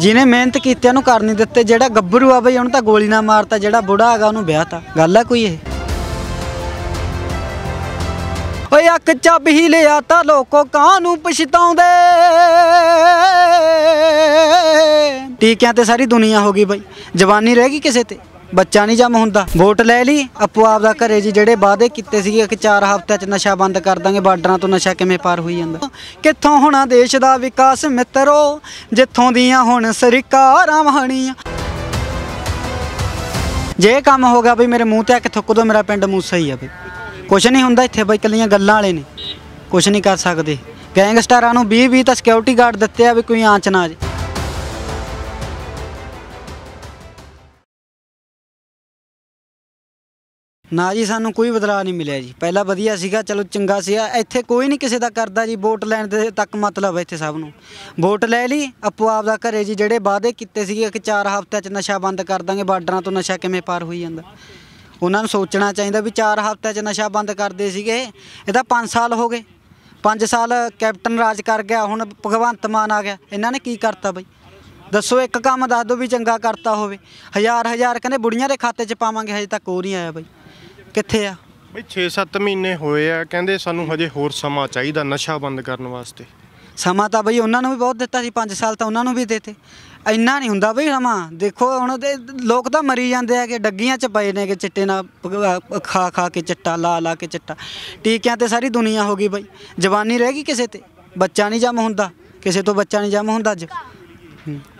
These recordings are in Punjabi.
ਜਿਹਨੇ ਮਿਹਨਤ ਕੀਤੀ ਉਹਨੂੰ ਕਰ ਨਹੀਂ ਦਿੱਤੇ ਜਿਹੜਾ ਗੱਭਰੂ ਆ ਬਈ ਉਹਨੂੰ ਤਾਂ ਗੋਲੀ ਨਾਲ ਮਾਰਤਾ ਜਿਹੜਾ ਬੁੜਾ ਹੈਗਾ ਉਹਨੂੰ ਵਿਆਹਤਾ ਗੱਲ ਆ ਕੋਈ ਇਹ ਓਏ ਅੱਕ ਚੱਬ ਹੀ ਲਿਆ ਤਾਂ ਲੋਕੋ ਕਾਂ ਨੂੰ ਪਛਤਾਉਂਦੇ ਟੀਕਿਆਂ ਤੇ ਸਾਰੀ ਦੁਨੀਆ ਹੋ ਗਈ ਬਈ ਜਵਾਨੀ ਰਹਿ ਗਈ ਕਿਸੇ ਤੇ ਬੱਚਾ ਨਹੀਂ ਜਮ ਹੁੰਦਾ ਵੋਟ ਲੈ ਲਈ ਆਪੋ ਆਪ ਦਾ ਘਰੇ ਜੀ ਜਿਹੜੇ ਵਾਅਦੇ ਕੀਤੇ ਸੀ ਕਿ 4 ਹਫ਼ਤਿਆਂ 'ਚ ਨਸ਼ਾ ਬੰਦ ਕਰ ਦਾਂਗੇ ਬਾਰਡਰਾਂ ਤੋਂ ਨਸ਼ਾ ਕਿਵੇਂ ਪਾਰ ਹੋਈ ਜਾਂਦਾ ਕਿੱਥੋਂ ਹੋਣਾ ਦੇਸ਼ ਦਾ ਵਿਕਾਸ ਮਿੱਤਰੋ ਜਿੱਥੋਂ ਦੀਆਂ ਹੁਣ ਸਰਕਾਰਾਂ ਵਹਣੀਆਂ ਜੇ ਕੰਮ ਹੋ ਗਿਆ ਬਈ ਮੇਰੇ ਮੂੰਹ ਤੇ ਕਿ ਥੁੱਕ ਦੋ ਮੇਰਾ ਪਿੰਡ ਮੂਸਾ ਹੀ ਆ ਬਈ ਕੁਛ ਨਹੀਂ ਹੁੰਦਾ ਇੱਥੇ ਬਈ ਕੱਲੀਆਂ ਗੱਲਾਂ ਵਾਲੇ ਨੇ ਕੁਛ ਨਹੀਂ ਕਰ ਸਕਦੇ ਗੈਂਗਸਟਰਾਂ ਨੂੰ 20 20 ਤਾਂ ਸਿਕਿਉਰਿਟੀ ਗਾਰਡ ਦਿੱਤੇ ਆ ਵੀ ਕੋਈ ਆਂਚ ਨਾ ਆ ਜੇ ਨਾ ਜੀ ਸਾਨੂੰ ਕੋਈ ਬਦਲਾਅ ਨਹੀਂ ਮਿਲਿਆ ਜੀ ਪਹਿਲਾਂ ਵਧੀਆ ਸੀਗਾ ਚਲੋ ਚੰਗਾ ਸੀਗਾ ਇੱਥੇ ਕੋਈ ਨਹੀਂ ਕਿਸੇ ਦਾ ਕਰਦਾ ਜੀ ਵੋਟ ਲੈਣ ਦੇ ਤੱਕ ਮਤਲਬ ਇੱਥੇ ਸਭ ਨੂੰ ਵੋਟ ਲੈ ਲਈ ਆਪੋ ਆਪ ਦਾ ਘਰੇ ਜੀ ਜਿਹੜੇ ਵਾਅਦੇ ਕੀਤੇ ਸੀਗੇ ਕਿ 4 ਹਫ਼ਤੇ 'ਚ ਨਸ਼ਾ ਬੰਦ ਕਰ ਦਾਂਗੇ ਬਾਰਡਰਾਂ ਤੋਂ ਨਸ਼ਾ ਕਿਵੇਂ ਪਾਰ ਹੋਈ ਜਾਂਦਾ ਉਹਨਾਂ ਨੂੰ ਸੋਚਣਾ ਚਾਹੀਦਾ ਵੀ 4 ਹਫ਼ਤੇ 'ਚ ਨਸ਼ਾ ਬੰਦ ਕਰਦੇ ਸੀਗੇ ਇਹ ਤਾਂ 5 ਸਾਲ ਹੋ ਗਏ 5 ਸਾਲ ਕੈਪਟਨ ਰਾਜ ਕਰ ਗਿਆ ਹੁਣ ਭਗਵੰਤ ਮਾਨ ਆ ਗਿਆ ਇਹਨਾਂ ਨੇ ਕੀ ਕਰਤਾ ਬਈ ਦੱਸੋ ਇੱਕ ਕੰਮ ਦੱਸ ਦਿਓ ਵੀ ਚੰਗਾ ਕਰਤਾ ਹੋਵੇ ਹਜ਼ਾਰ ਹਜ਼ਾਰ ਕਹਿੰਦੇ ਬੁੜੀਆਂ ਦੇ ਖਾਤੇ 'ਚ ਪਾਵਾਂਗੇ ਹਜੇ ਤੱਕ ਉਹ ਨਹੀਂ ਆਇਆ ਬਈ ਕਿੱਥੇ ਆ ਬਈ 6-7 ਮਹੀਨੇ ਹੋਏ ਆ ਕਹਿੰਦੇ ਸਾਨੂੰ ਹਜੇ ਹੋਰ ਸਮਾਂ ਚਾਹੀਦਾ ਨਸ਼ਾ ਬੰਦ ਕਰਨ ਵਾਸਤੇ ਸਮਾਂ ਤਾਂ ਬਈ ਉਹਨਾਂ ਨੂੰ ਵੀ ਬਹੁਤ ਦਿੱਤਾ ਸੀ 5 ਸਾਲ ਤਾਂ ਉਹਨਾਂ ਨੂੰ ਵੀ ਦੇਤੇ ਇੰਨਾ ਨਹੀਂ ਹੁੰਦਾ ਬਈ ਸਮਾਂ ਦੇਖੋ ਹੁਣ ਲੋਕ ਤਾਂ ਮਰੀ ਜਾਂਦੇ ਆ ਕਿ ਡੱਗੀਆਂ 'ਚ ਪਏ ਨੇ ਕਿ ਚਿੱਟੇ ਨਾਲ ਖਾ ਖਾ ਕੇ ਚਿੱਟਾ ਲਾ ਲਾ ਕੇ ਚਿੱਟਾ ਟੀਕਿਆਂ ਤੇ ਸਾਰੀ ਦੁਨੀਆ ਹੋ ਗਈ ਬਈ ਜਵਾਨੀ ਰਹਿ ਗਈ ਕਿਸੇ ਤੇ ਬੱਚਾ ਨਹੀਂ ਜੰਮ ਹੁੰਦਾ ਕਿਸੇ ਤੋਂ ਬੱਚਾ ਨਹੀਂ ਜੰਮ ਹੁੰਦਾ ਅੱਜ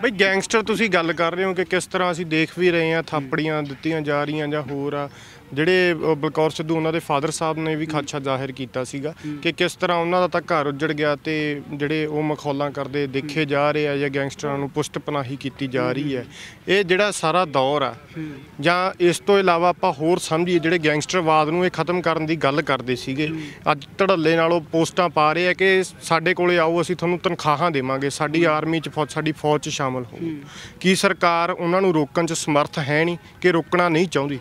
ਬਈ ਗੈਂਗਸਟਰ ਤੁਸੀਂ ਗੱਲ ਕਰ ਰਹੇ ਹੋ ਕਿ ਕਿਸ ਤਰ੍ਹਾਂ ਅਸੀਂ ਦੇਖ ਵੀ ਰਹੇ ਆ ਥਾਪੜੀਆਂ ਦਿੱਤੀਆਂ ਜਾ ਰਹੀਆਂ ਜਾਂ ਹੋਰ ਆ ਜਿਹੜੇ ਬਲਕੌਰ ਸਿੱਧੂ ਉਹਨਾਂ ਦੇ ਫਾਦਰ ਸਾਹਿਬ ਨੇ ਵੀ ਖਾਚਾ ਜ਼ਾਹਿਰ ਕੀਤਾ ਸੀਗਾ ਕਿ ਕਿਸ ਤਰ੍ਹਾਂ ਉਹਨਾਂ ਦਾ ਤਾਂ ਘਰ ਉੱਜੜ ਗਿਆ ਤੇ ਜਿਹੜੇ ਉਹ ਮਖੌਲਾਂ ਕਰਦੇ ਦੇਖੇ ਜਾ ਰਹੇ ਆ ਜਾਂ ਗੈਂਗਸਟਰਾਂ ਨੂੰ ਪੁਸ਼ਤ ਪਨਾਹੀ ਕੀਤੀ ਜਾ ਰਹੀ ਹੈ ਇਹ ਜਿਹੜਾ ਸਾਰਾ ਦੌਰ ਆ ਜਾਂ ਇਸ ਤੋਂ ਇਲਾਵਾ ਆਪਾਂ ਹੋਰ ਸਮਝੀਏ ਜਿਹੜੇ ਗੈਂਗਸਟਰਵਾਦ ਨੂੰ ਇਹ ਖਤਮ ਕਰਨ ਦੀ ਗੱਲ ਕਰਦੇ ਸੀਗੇ ਅੱਜ ਧੜੱਲੇ ਨਾਲੋਂ ਪੋਸਟਾਂ ਪਾ ਰਹੇ ਆ ਕਿ ਸਾਡੇ ਕੋਲੇ ਆਓ ਅਸੀਂ ਤੁਹਾਨੂੰ ਤਨਖਾਹਾਂ ਦੇਵਾਂਗੇ ਸਾਡੀ ਆਰਮੀ ਚ ਸਾਡੀ ਫੌਜ ਚ ਸ਼ਾਮਲ ਹੋ ਕੀ ਸਰਕਾਰ ਉਹਨਾਂ ਨੂੰ ਰੋਕਣ ਚ ਸਮਰਥ ਹੈ ਨਹੀਂ ਕਿ ਰੋਕਣਾ ਨਹੀਂ ਚਾਹੁੰਦੀ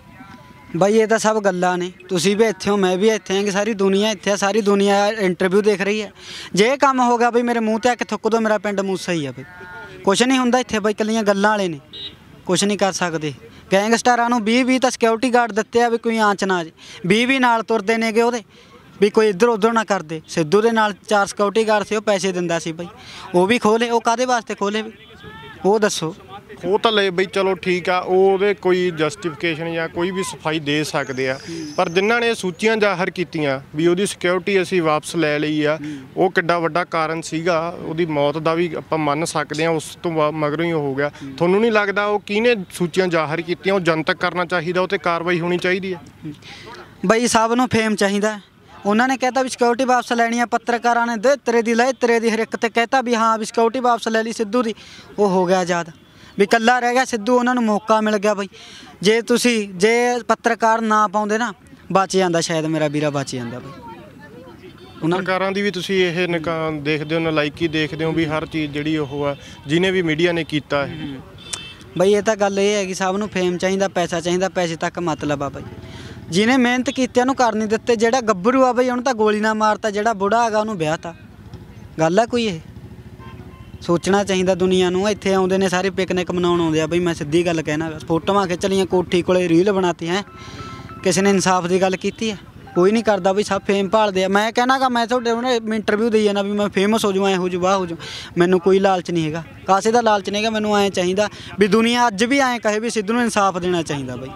ਬਾਈ ਇਹ ਤਾਂ ਸਭ ਗੱਲਾਂ ਨੇ ਤੁਸੀਂ ਵੀ ਇੱਥੇ ਹੋ ਮੈਂ ਵੀ ਇੱਥੇ ਹਾਂ ਕਿ ਸਾਰੀ ਦੁਨੀਆ ਇੱਥੇ ਆ ਸਾਰੀ ਦੁਨੀਆ ਇੰਟਰਵਿਊ ਦੇਖ ਰਹੀ ਹੈ ਜੇ ਇਹ ਕੰਮ ਹੋ ਗਿਆ ਬਈ ਮੇਰੇ ਮੂੰਹ ਤੇ ਇੱਕ ਥੁੱਕ ਦੋ ਮੇਰਾ ਪਿੰਡ ਮੂਸਾ ਹੀ ਆ ਬਈ ਕੁਛ ਨਹੀਂ ਹੁੰਦਾ ਇੱਥੇ ਬਈ ਕੱਲੀਆਂ ਗੱਲਾਂ ਵਾਲੇ ਨੇ ਕੁਛ ਨਹੀਂ ਕਰ ਸਕਦੇ ਗੈਂਗਸਟਰਾਂ ਨੂੰ 20 20 ਤਾਂ ਸਿਕਿਉਰਿਟੀ ਗਾਰਡ ਦਿੱਤੇ ਆ ਵੀ ਕੋਈ ਆਂਚ ਨਾ ਆਜੇ 20 20 ਨਾਲ ਤੁਰਦੇ ਨੇਗੇ ਉਹਦੇ ਵੀ ਕੋਈ ਇੱਧਰ ਉੱਧਰ ਨਾ ਕਰਦੇ ਸਿੱਧੂ ਦੇ ਨਾਲ ਚਾਰ ਸਿਕਿਉਰਿਟੀ ਗਾਰਡ ਸੀ ਉਹ ਪੈਸੇ ਦਿੰਦਾ ਸੀ ਬਈ ਉਹ ਵੀ ਖੋਲੇ ਉਹ ਕਾਦੇ ਵਾਸਤੇ ਖੋਲੇ ਉਹ ਦੱਸੋ ਉਹ ਤਾਂ ਲੈ ਬਈ ਚਲੋ ਠੀਕ ਆ ਉਹ ਉਹਦੇ ਕੋਈ ਜਸਟੀਫਿਕੇਸ਼ਨ ਜਾਂ ਕੋਈ ਵੀ ਸਫਾਈ ਦੇ ਸਕਦੇ ਆ ਪਰ ਜਿਨ੍ਹਾਂ ਨੇ ਸੂਚੀਆਂ ਜ਼ਾਹਰ ਕੀਤੀਆਂ ਵੀ ਉਹਦੀ ਸਿਕਿਉਰਿਟੀ ਅਸੀਂ ਵਾਪਸ ਲੈ ਲਈ ਆ ਉਹ ਕਿੱਡਾ ਵੱਡਾ ਕਾਰਨ ਸੀਗਾ ਉਹਦੀ ਮੌਤ ਦਾ ਵੀ ਆਪਾਂ ਮੰਨ ਸਕਦੇ ਆ ਉਸ ਤੋਂ ਮਗਰੋਂ ਹੀ ਹੋ ਗਿਆ ਤੁਹਾਨੂੰ ਨਹੀਂ ਲੱਗਦਾ ਉਹ ਕਿਹਨੇ ਸੂਚੀਆਂ ਜ਼ਾਹਰ ਕੀਤੀਆਂ ਉਹ ਜਨਤਕ ਕਰਨਾ ਚਾਹੀਦਾ ਉਹ ਤੇ ਕਾਰਵਾਈ ਹੋਣੀ ਚਾਹੀਦੀ ਹੈ ਬਈ ਸਾਹਿਬ ਨੂੰ ਫੇਮ ਚਾਹੀਦਾ ਉਹਨਾਂ ਨੇ ਕਹਿਤਾ ਵੀ ਸਿਕਿਉਰਿਟੀ ਵਾਪਸ ਲੈਣੀ ਆ ਪੱਤਰਕਾਰਾਂ ਨੇ ਦੇ ਤੇਰੇ ਦੀ ਲੈ ਤੇਰੇ ਦੀ ਹਰ ਇੱਕ ਤੇ ਕਹਿਤਾ ਵੀ ਹਾਂ ਵੀ ਸਿਕਿਉਰਿਟੀ ਵਾਪਸ ਲੈ ਲਈ ਸਿੱਧੂ ਦੀ ਉਹ ਹੋ ਗਿਆ ਆਜ਼ਾਦ ਵੀ ਕੱਲਾ ਰਹਿ ਗਿਆ ਸਿੱਧੂ ਉਹਨਾਂ ਨੂੰ ਮੌਕਾ ਮਿਲ ਗਿਆ ਬਈ ਜੇ ਤੁਸੀਂ ਜੇ ਪੱਤਰਕਾਰ ਨਾ ਪਾਉਂਦੇ ਨਾ ਬਚ ਜਾਂਦਾ ਸ਼ਾਇਦ ਮੇਰਾ ਵੀਰਾ ਬਚ ਜਾਂਦਾ ਬਈ ਉਹਨਾਂ ਪੱਤਰਕਾਰਾਂ ਦੀ ਵੀ ਤੁਸੀਂ ਇਹ ਨਿਕਾਨ ਦੇਖਦੇ ਹੋ ਨਾ ਨਲਾਇਕੀ ਦੇਖਦੇ ਹੋ ਵੀ ਹਰ ਚੀਜ਼ ਜਿਹੜੀ ਉਹ ਆ ਜਿਨੇ ਵੀ ਮੀਡੀਆ ਨੇ ਕੀਤਾ ਹੈ ਬਈ ਇਹ ਤਾਂ ਗੱਲ ਇਹ ਹੈ ਕਿ ਸਭ ਨੂੰ ਫੇਮ ਚਾਹੀਦਾ ਪੈਸਾ ਚਾਹੀਦਾ ਪੈਸੇ ਤੱਕ ਮਤਲਬ ਆ ਬਈ ਜਿਨੇ ਮਿਹਨਤ ਕੀਤੀ ਉਹਨੂੰ ਕਰ ਨਹੀਂ ਦਿੱਤੇ ਜਿਹੜਾ ਗੱਭਰੂ ਆ ਬਈ ਉਹਨੂੰ ਤਾਂ ਗੋਲੀ ਨਾਲ ਮਾਰਤਾ ਜਿਹੜਾ ਬੁੜਾ ਹੈਗਾ ਉਹਨੂੰ ਵਿਆਹਤਾ ਗੱਲ ਆ ਕੋਈ ਇਹ ਸੋਚਣਾ ਚਾਹੀਦਾ ਦੁਨੀਆ ਨੂੰ ਇੱਥੇ ਆਉਂਦੇ ਨੇ ਸਾਰੇ ਪਿਕਨਿਕ ਮਨਾਉਣ ਆਉਂਦੇ ਆ ਬਈ ਮੈਂ ਸਿੱਧੀ ਗੱਲ ਕਹਿਣਾ ਫੋਟੋਆਂ ਖਿੱਚ ਲਈਆਂ ਕੋਠੀ ਕੋਲੇ ਰੀਲ ਬਣਾਤੀ ਹੈ ਕਿਸੇ ਨੇ ਇਨਸਾਫ ਦੀ ਗੱਲ ਕੀਤੀ ਹੈ ਕੋਈ ਨਹੀਂ ਕਰਦਾ ਵੀ ਸਭ ਫੇਮ ਭਾਲਦੇ ਆ ਮੈਂ ਕਹਿਣਾਗਾ ਮੈਂ ਤੁਹਾਡੇ ਉਹਨੇ ਇੰਟਰਵਿਊ ਦੇਈ ਜਾਣਾ ਵੀ ਮੈਂ ਫੇਮਸ ਹੋ ਜਾਵਾਂ ਇਹੋ ਜਿਹਾ ਵਾਹ ਹੋ ਜਾ ਮੈਨੂੰ ਕੋਈ ਲਾਲਚ ਨਹੀਂ ਹੈਗਾ ਕਾਸੇ ਦਾ ਲਾਲਚ ਨਹੀਂਗਾ ਮੈਨੂੰ ਐ ਚਾਹੀਦਾ ਵੀ ਦੁਨੀਆ ਅੱਜ ਵੀ ਐ ਕਹੇ ਵੀ ਸਿੱਧੂ ਨੂੰ ਇਨਸਾਫ ਦੇਣਾ ਚਾਹੀਦਾ ਬਾਈ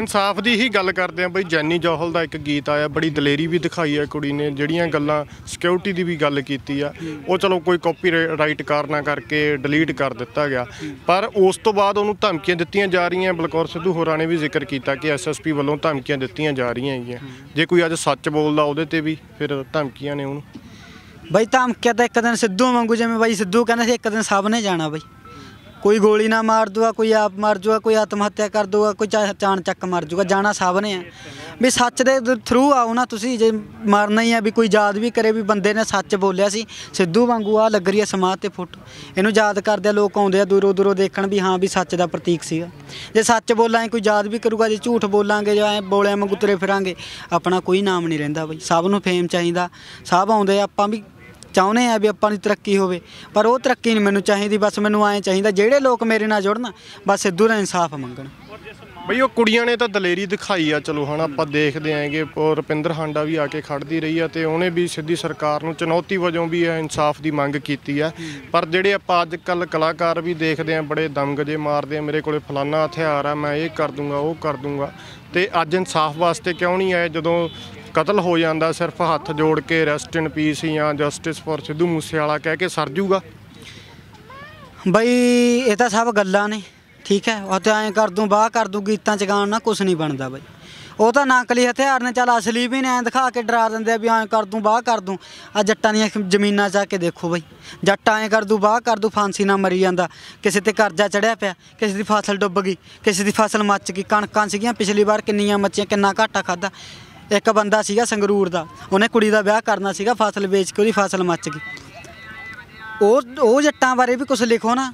ਇਨਸਾਫ ਦੀ ਹੀ ਗੱਲ ਕਰਦੇ ਆ ਬਈ ਜੈਨੀ ਜੋਹਲ ਦਾ ਇੱਕ ਗੀਤ ਆਇਆ ਬੜੀ ਦਲੇਰੀ ਵੀ ਦਿਖਾਈ ਆ ਕੁੜੀ ਨੇ ਜਿਹੜੀਆਂ ਗੱਲਾਂ ਸਿਕਿਉਰਿਟੀ ਦੀ ਵੀ ਗੱਲ ਕੀਤੀ ਆ ਉਹ ਚਲੋ ਕੋਈ ਕਾਪੀਰਾਈਟ ਕਾਰਨਾ ਕਰਕੇ ਡਿਲੀਟ ਕਰ ਦਿੱਤਾ ਗਿਆ ਪਰ ਉਸ ਤੋਂ ਬਾਅਦ ਉਹਨੂੰ ਧਮਕੀਆਂ ਦਿੱਤੀਆਂ ਜਾ ਰਹੀਆਂ ਬਲਕੌਰ ਸਿੱਧੂ ਹੋਰਾਂ ਨੇ ਵੀ ਜ਼ਿਕਰ ਕੀਤਾ ਕਿ ਐਸਐਸਪੀ ਵੱਲੋਂ ਧਮਕੀਆਂ ਦਿੱਤੀਆਂ ਜਾ ਰਹੀਆਂ ਹੈਗੀਆਂ ਜੇ ਕੋਈ ਅੱਜ ਸੱਚ ਬੋਲਦਾ ਉਹਦੇ ਤੇ ਵੀ ਫਿਰ ਧਮਕੀਆਂ ਨੇ ਉਹਨੂੰ भाई धमकिया ਤਾਂ ਇੱਕ ਦਿਨ ਸਿੱਧੂ ਵਾਂਗੂ ਜਿਵੇਂ ਬਾਈ ਸਿੱਧੂ ਕਹਿੰਦਾ ਸੀ ਇੱਕ ਦਿਨ ਸਭ ਨੇ ਜਾਣਾ ਬਾਈ ਕੋਈ ਗੋਲੀ ਨਾ ਮਾਰ ਦੂਗਾ ਕੋਈ ਆਪ ਮਰ ਜੂਗਾ ਕੋਈ ਆਤਮ ਹੱਤਿਆ ਕਰ ਦੂਗਾ ਕੋਈ ਚਾਣ ਚੱਕ ਮਰ ਜੂਗਾ ਜਾਣਾ ਸਭ ਨੇ ਆ ਵੀ ਸੱਚ ਦੇ ਥਰੂ ਆਉ ਨਾ ਤੁਸੀਂ ਜੇ ਮਰਨਾ ਹੀ ਆ ਵੀ ਕੋਈ ਯਾਦ ਵੀ ਕਰੇ ਵੀ ਬੰਦੇ ਨੇ ਸੱਚ ਬੋਲਿਆ ਸੀ ਸਿੱਧੂ ਵਾਂਗੂ ਆ ਲੱਗ ਰਹੀ ਆ ਸਮਾਧ ਤੇ ਫੋਟੋ ਇਹਨੂੰ ਯਾਦ ਕਰਦੇ ਆ ਲੋਕ ਆਉਂਦੇ ਆ ਦੂਰੋਂ ਦੂਰੋਂ ਦੇਖਣ ਵੀ ਹਾਂ ਵੀ ਸੱਚ ਦਾ ਪ੍ਰਤੀਕ ਸੀਗਾ ਜੇ ਸੱਚ ਬੋਲਾਂ ਕੋਈ ਯਾਦ ਵੀ ਕਰੂਗਾ ਜੇ ਝੂਠ ਬੋਲਾਂਗੇ ਜਾਂ ਐਂ ਬੋਲਿਆਂ ਵਾਂਗੂ ਫਿਰਾਂਗੇ ਆਪਣਾ ਕੋਈ ਨਾਮ ਨਹੀਂ ਰਹਿੰਦਾ ਬਈ ਸਭ ਨੂੰ ਫੇਮ ਚਾਹੀਦਾ ਸਭ ਆਉਂਦੇ ਆ, ਆਪਾਂ ਵੀ ਚਾਹੁੰਦੇ ਆ ਵੀ ਆਪਾਂ ਦੀ ਤਰੱਕੀ ਹੋਵੇ ਪਰ ਉਹ ਤਰੱਕੀ ਨਹੀਂ ਮੈਨੂੰ ਚਾਹੀਦੀ ਬਸ ਮੈਨੂੰ ਐਂ ਚਾਹੀਦਾ ਜਿਹੜੇ ਲੋਕ ਮੇਰੇ ਨਾਲ ਜੁੜਨ ਬਸ ਸਿੱਧੂ ਦਾ ਇਨਸਾਫ ਮੰਗਣ ਬਈ ਉਹ ਕੁੜੀਆਂ ਨੇ ਤਾਂ ਦਲੇਰੀ ਦਿਖਾਈ ਆ ਚਲੋ ਹਣ ਆਪਾਂ ਦੇਖਦੇ ਆਂਗੇ ਰੁਪਿੰਦਰ ਹਾਂਡਾ ਵੀ ਆ ਕੇ ਖੜਦੀ ਰਹੀ ਆ ਤੇ ਉਹਨੇ ਵੀ ਸਿੱਧੀ ਸਰਕਾਰ ਨੂੰ ਚੁਣੌਤੀ ਵਜੋਂ ਵੀ ਇਹ ਇਨਸਾਫ ਦੀ ਮੰਗ ਕੀਤੀ ਆ ਪਰ ਜਿਹੜੇ ਆਪਾਂ ਅੱਜ ਕੱਲ ਕਲਾਕਾਰ ਵੀ ਦੇਖਦੇ ਆਂ ਬੜੇ ਦਮਗਜੇ ਮਾਰਦੇ ਆ ਮੇਰੇ ਕੋਲੇ ਫਲਾਨਾ ਹਥਿਆਰ ਆ ਮੈਂ ਇਹ ਕਰ ਦੂੰਗਾ ਉਹ ਕਰ ਦੂੰਗਾ ਤੇ ਅੱਜ ਇਨਸਾਫ ਵਾਸਤੇ ਕਿਉਂ ਨਹੀਂ ਆਏ ਜਦੋਂ ਕਤਲ ਹੋ ਜਾਂਦਾ ਸਿਰਫ ਹੱਥ ਜੋੜ ਕੇ ਰੈਸਟ ਇਨ ਪੀਸ ਜਾਂ ਜਸਟਿਸ ਫॉर ਸਿੱਧੂ ਮੂਸੇਵਾਲਾ ਕਹਿ ਕੇ ਸਰ ਜੂਗਾ ਬਈ ਇਹ ਤਾਂ ਸਭ ਗੱਲਾਂ ਨੇ ਠੀਕ ਹੈ ਉਹ ਤਾਂ ਐ ਕਰ ਦੂੰ ਬਾਹ ਕਰ ਦੂੰ ਗੀਤਾਂ ਚ ਗਾਣ ਨਾ ਕੁਝ ਨਹੀਂ ਬਣਦਾ ਬਈ ਉਹ ਤਾਂ ਨਕਲੀ ਹਥਿਆਰ ਨੇ ਚੱਲ ਅਸਲੀ ਵੀ ਨੇ ਐਂ ਦਿਖਾ ਕੇ ਡਰਾ ਦਿੰਦੇ ਆ ਵੀ ਐਂ ਕਰ ਦੂੰ ਬਾਹ ਕਰ ਦੂੰ ਆ ਜੱਟਾਂ ਦੀਆਂ ਜ਼ਮੀਨਾਂ ਜਾ ਕੇ ਦੇਖੋ ਬਈ ਜੱਟ ਐਂ ਕਰ ਦੂੰ ਬਾਹ ਕਰ ਦੂੰ ਫਾਂਸੀ ਨਾਲ ਮਰੀ ਜਾਂਦਾ ਕਿਸੇ ਤੇ ਕਰਜ਼ਾ ਚੜਿਆ ਪਿਆ ਕਿਸੇ ਦੀ ਫਸਲ ਡੁੱਬ ਗਈ ਕਿਸੇ ਦੀ ਫਸਲ ਮੱਚ ਗਈ ਕਣਕਾਂ ਸੀਗੀਆਂ ਪਿਛਲੀ ਵਾਰ ਕਿੰਨੀਆਂ ਮੱਚੀਆਂ ਕਿੰਨਾ ਘਾਟਾ ਖਾਦਾ ਇੱਕ ਬੰਦਾ ਸੀਗਾ ਸੰਗਰੂਰ ਦਾ ਉਹਨੇ ਕੁੜੀ ਦਾ ਵਿਆਹ ਕਰਨਾ ਸੀਗਾ ਫਸਲ ਵੇਚ ਕੇ ਉਹਦੀ ਫਸਲ ਮੱਚ ਗਈ ਉਹ ਉਹ ਜੱਟਾਂ ਬਾਰੇ ਵੀ ਕੁਝ ਲਿਖੋ ਨਾ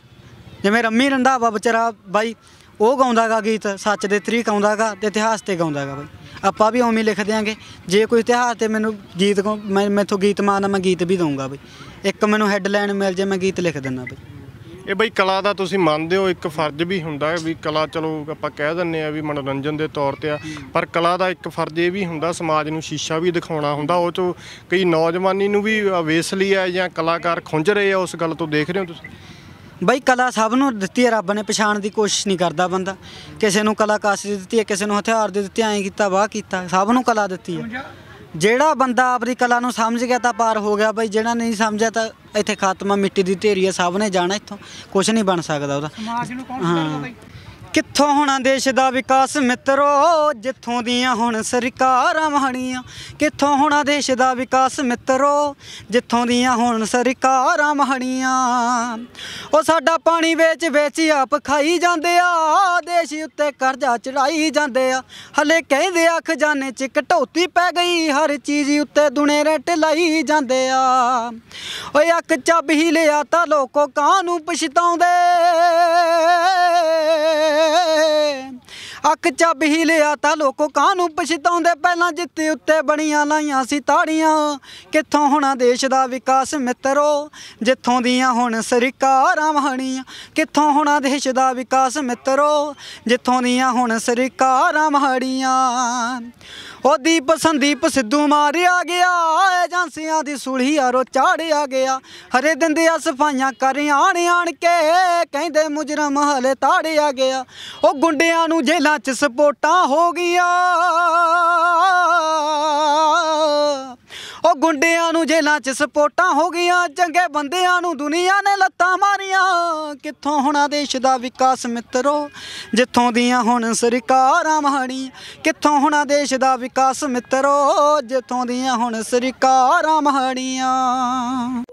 ਜਿਵੇਂ ਰੰਮੀ ਰੰਡਾਵਾ ਬਚਰਾ ਬਾਈ ਉਹ ਗਾਉਂਦਾਗਾ ਗੀਤ ਸੱਚ ਦੇ ਤਰੀਕ ਆਉਂਦਾਗਾ ਤੇ ਇਤਿਹਾਸ ਤੇ ਗਾਉਂਦਾਗਾ ਬਾਈ ਆਪਾਂ ਵੀ ਉਵੇਂ ਲਿਖ ਦਿਆਂਗੇ ਜੇ ਕੋਈ ਇਤਿਹਾਸ ਤੇ ਮੈਨੂੰ ਗੀਤ ਮੈਂ ਮੈਥੋਂ ਗੀਤ ਮਾਨਾ ਮੈਂ ਗੀਤ ਵੀ ਦਊਂਗਾ ਬਾਈ ਇੱਕ ਮੈਨੂੰ ਹੈੱਡਲਾਈਨ ਮਿਲ ਜੇ ਮੈਂ ਗੀਤ ਲਿਖ ਦਿੰਦਾ ਬਾਈ ਇਹ ਬਈ ਕਲਾ ਦਾ ਤੁਸੀਂ ਮੰਨਦੇ ਹੋ ਇੱਕ ਫਰਜ਼ ਵੀ ਹੁੰਦਾ ਵੀ ਕਲਾ ਚਲੋ ਆਪਾਂ ਕਹਿ ਦਿੰਨੇ ਆ ਵੀ ਮਨੋਰੰਜਨ ਦੇ ਤੌਰ ਤੇ ਆ ਪਰ ਕਲਾ ਦਾ ਇੱਕ ਫਰਜ਼ ਇਹ ਵੀ ਹੁੰਦਾ ਸਮਾਜ ਨੂੰ ਸ਼ੀਸ਼ਾ ਵੀ ਦਿਖਾਉਣਾ ਹੁੰਦਾ ਉਹ ਚੋਂ ਕਈ ਨੌਜਵਾਨੀ ਨੂੰ ਵੀ ਅਵੇਸਲੀ ਆ ਜਾਂ ਕਲਾਕਾਰ ਖੁੰਝ ਰਹੇ ਆ ਉਸ ਗੱਲ ਤੋਂ ਦੇਖ ਰਹੇ ਹੋ ਤੁਸੀਂ ਬਈ ਕਲਾ ਸਭ ਨੂੰ ਦਿੱਤੀ ਹੈ ਰੱਬ ਨੇ ਪਛਾਣ ਦੀ ਕੋਸ਼ਿਸ਼ ਨਹੀਂ ਕਰਦਾ ਬੰਦਾ ਕਿਸੇ ਨੂੰ ਕਲਾ ਕਾਸ਼ ਦਿੱਤੀ ਹੈ ਕਿਸੇ ਨੂੰ ਹਥਿਆਰ ਦੇ ਦਿੱਤੇ ਐਂ ਕੀਤਾ ਵਾਹ ਕੀਤਾ ਸਭ ਨੂੰ ਕਲਾ ਦਿੱਤੀ ਹੈ ਜਿਹੜਾ ਬੰਦਾ ਆਪਣੀ ਕਲਾ ਨੂੰ ਸਮਝ ਗਿਆ ਤਾਂ ਪਾਰ ਹੋ ਗਿਆ ਬਈ ਜਿਹੜਾ ਨਹੀਂ ਸਮਝਿਆ ਤਾਂ ਇੱਥੇ ਖਾਤਮਾ ਮਿੱਟੀ ਦੀ ਢੇਰੀ ਆ ਸਭ ਨੇ ਜਾਣਾ ਇੱਥੋਂ ਕੁਝ ਨਹੀਂ ਬਣ ਸਕਦਾ ਉਹਦਾ ਸਮਾਜ ਨੂੰ ਕੌਣ ਕਰਦਾ ਬਈ ਕਿੱਥੋਂ ਹੋਣਾ ਦੇਸ਼ ਦਾ ਵਿਕਾਸ ਮਿੱਤਰੋ ਜਿੱਥੋਂ ਦੀਆਂ ਹੁਣ ਸਰਕਾਰਾਂ ਮਹਾਣੀਆਂ ਕਿੱਥੋਂ ਹੋਣਾ ਦੇਸ਼ ਦਾ ਵਿਕਾਸ ਮਿੱਤਰੋ ਜਿੱਥੋਂ ਦੀਆਂ ਹੁਣ ਸਰਕਾਰਾਂ ਮਹਾਣੀਆਂ ਉਹ ਸਾਡਾ ਪਾਣੀ ਵੇਚ ਵੇਚ ਆਪ ਖਾਈ ਜਾਂਦੇ ਆ ਦੇਸ਼ ਉੱਤੇ ਕਰਜ਼ਾ ਚੜਾਈ ਜਾਂਦੇ ਆ ਹਲੇ ਕਹਿੰਦੇ ਆ ਖਜ਼ਾਨੇ 'ਚ ਘਟੌਤੀ ਪੈ ਗਈ ਹਰ ਚੀਜ਼ ਉੱਤੇ ਦੁਨੇ ਰਟ ਲਾਈ ਜਾਂਦੇ ਆ ਓਏ ਅੱਖ ਚੱਬ ਹੀ ਲਿਆ ਤਾਂ ਲੋਕੋ ਕਾਹਨੂੰ ਪਛਤਾਉਂਦੇ ਅੱਖ ਚੱਬ ਹੀ ਲਿਆ ਤਾਂ ਲੋਕੋ ਕਾਹਨੂੰ ਪਛਤਾਉਂਦੇ ਪਹਿਲਾਂ ਜਿੱਤੇ ਉੱਤੇ ਬਣੀਆਂ ਲਾਈਆਂ ਸੀ ਤਾੜੀਆਂ ਕਿੱਥੋਂ ਹੋਣਾ ਦੇਸ਼ ਦਾ ਵਿਕਾਸ ਮਿੱਤਰੋ ਜਿੱਥੋਂ ਦੀਆਂ ਹੁਣ ਸਰਕਾਰਾਂ ਵਹਣੀਆਂ ਕਿੱਥੋਂ ਹੋਣਾ ਦੇਸ਼ ਦਾ ਵਿਕਾਸ ਮਿੱਤਰੋ ਜਿੱਥੋਂ ਦੀਆਂ ਹੁਣ ਸਰਕਾਰਾਂ ਮਹੜੀਆਂ ਉਹ ਦੀਪ ਸੰਦੀਪ ਸਿੱਧੂ ਮਾਰਿਆ ਗਿਆ ਏਜੰਸੀਆਂ ਦੀ ਸੁਲਹੀ ਆਰੋ ਚਾੜਿਆ ਗਿਆ ਹਰੇ ਦਿੰਦੇ ਆ ਸਫਾਈਆਂ ਕਰ ਆਣ ਆਣ ਕੇ ਕਹਿੰਦੇ ਮੁਜਰਮ ਹਲੇ ਤਾੜਿਆ ਗਿਆ ਉਹ ਗੁੰਡਿਆਂ ਨੂੰ ਜੇਲਾਂ 'ਚ ਸਪੋਟਾਂ ਹੋ ਗਈਆਂ ਉਹ ਗੁੰਡਿਆਂ ਨੂੰ ਜੇਲਾਂ 'ਚ ਸਪੋਟਾਂ ਹੋ ਗਈਆਂ ਚੰਗੇ ਬੰਦਿਆਂ ਨੂੰ ਦੁਨੀਆ ਨੇ ਲੱਤਾਂ ਮਾਰੀਆਂ ਕਿੱਥੋਂ ਹੋਣਾ ਦੇਸ਼ ਦਾ ਵਿਕਾਸ ਮਿੱਤਰੋ ਜਿੱਥੋਂ ਦੀਆਂ ਹੁਣ ਸਰਕਾਰਾਂ ਮਾੜੀ ਕਿੱਥੋਂ ਹੋਣਾ ਦੇਸ਼ ਦਾ ਵਿਕਾਸ ਮਿੱਤਰੋ ਜਿੱਥੋਂ ਦੀਆਂ ਹੁਣ ਸਰਕਾਰਾਂ ਮਾੜੀਆਂ